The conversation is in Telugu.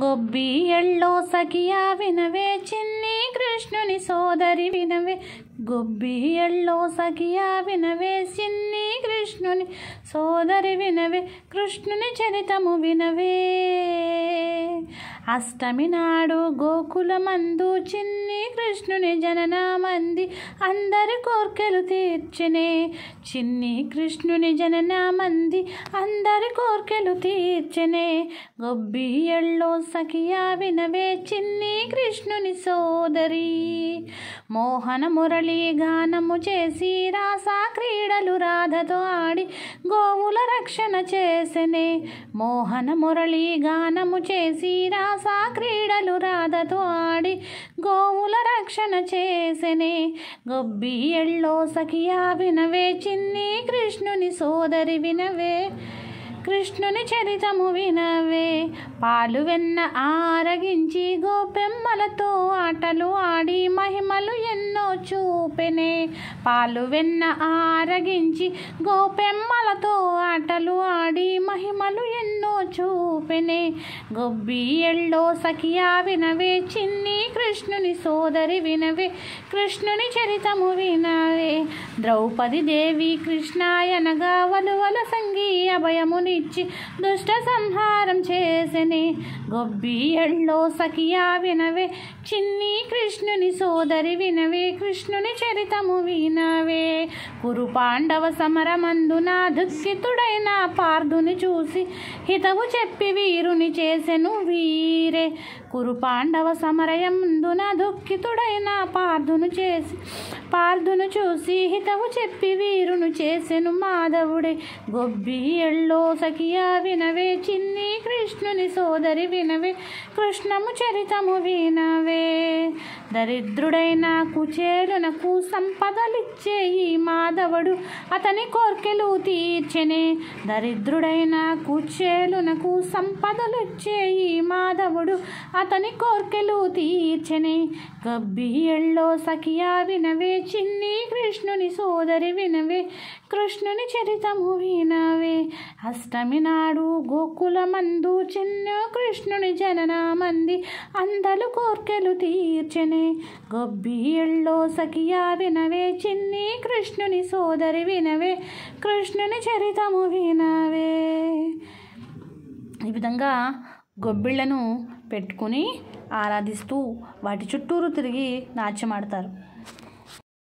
ಗೊಬ್ಬಿ ಎಳ್ಳೋ ಸಖಿಯಾ ವಿನವೇ ಚಿನ್ನಿ ಕೃಷ್ಣನಿ ಸೋದರಿ ವಿನವೇ గొబ్బియల్లో సఖియా వినవే సిన్ని కృష్ణుని సోదరి వినవే కృష్ణుని చరితము వినవే అష్టమి నాడు గోకులమందు చిన్ని కృష్ణుని జననామంది అందరి కోర్కెలు తీర్చినే చిన్ని కృష్ణుని జననామంది అందరి కోర్కెలు తీర్చనే గొబ్బియల్లో సఖియా వినవే చిన్ని కృష్ణుని సోదరి మోహన మురళి మురళి గానము చేసి రాసా క్రీడలు రాధతో ఆడి గోవుల రక్షణ చేసనే మోహన మురళీ గానము చేసి రాసా క్రీడలు రాధతో ఆడి గోవుల రక్షణ చేసనే గొబ్బి ఎళ్ళో సఖియా వినవే చిన్ని కృష్ణుని సోదరి వినవే కృష్ణుని చరితము వినవే పాలు వెన్న ఆరగించి గోపెమ్మలతో ఆటలు ఆడి మహిమలు ఎన్ చూపెనే పాలు వెన్న ఆరగించి గోపెమ్మలతో ఆటలు ఆడి మహిమలు ఎన్నో చూపెనే గొబ్బి ఎల్లో సఖియా వినవే చిన్ని కృష్ణుని సోదరి వినవే కృష్ణుని చరితము వినవే ద్రౌపది దేవి కృష్ణాయనగా వలువల సంగీ అభయమునిచ్చి దుష్ట సంహారం చేసెని గొబ్బి ఎల్లో సఖియా వినవే చిన్ని కృష్ణుని సోదరి వినవే కృష్ణుని చరితము వినవే కురు పాండవ నా దుఃఖితుడైన పార్థుని చూసి హితవు చెప్పి వీరుని చేసెను వీరే కురు పాండవ నా దుఃఖితుడైన పార్థును చేసి పార్థును చూసి హితవు చెప్పి వీరును చేసెను మాధవుడే గొబ్బి ఎల్లో సఖియా వినవే చిన్ని కృష్ణుని సోదరి వినవే కృష్ణము చరితము వినవే దరిద్రుడైన కుచేలునకు సంపదలిచ్చే ఈ మాధవుడు అతని కోర్కెలు తీర్చెనే దరిద్రుడైన కుచేలునకు సంపదలిచ్చే ఈ మాధవుడు అతని కోర్కెలు తీర్చెనే గబ్బియళ్ళో సఖియా వినవే చిన్ని కృష్ణుని సోదరి వినవే కృష్ణుని చరితము వినవే అష్టమి నాడు గోకులమందు చిన్న కృష్ణుని జననామంది అందలు కోర్కెలు తీర్చెనే గొబ్బిళ్ళో సఖియా వినవే చిన్ని కృష్ణుని సోదరి వినవే కృష్ణుని చరితము వినవే ఈ విధంగా గొబ్బిళ్ళను పెట్టుకుని ఆరాధిస్తూ వాటి చుట్టూరు తిరిగి నాట్యమాడతారు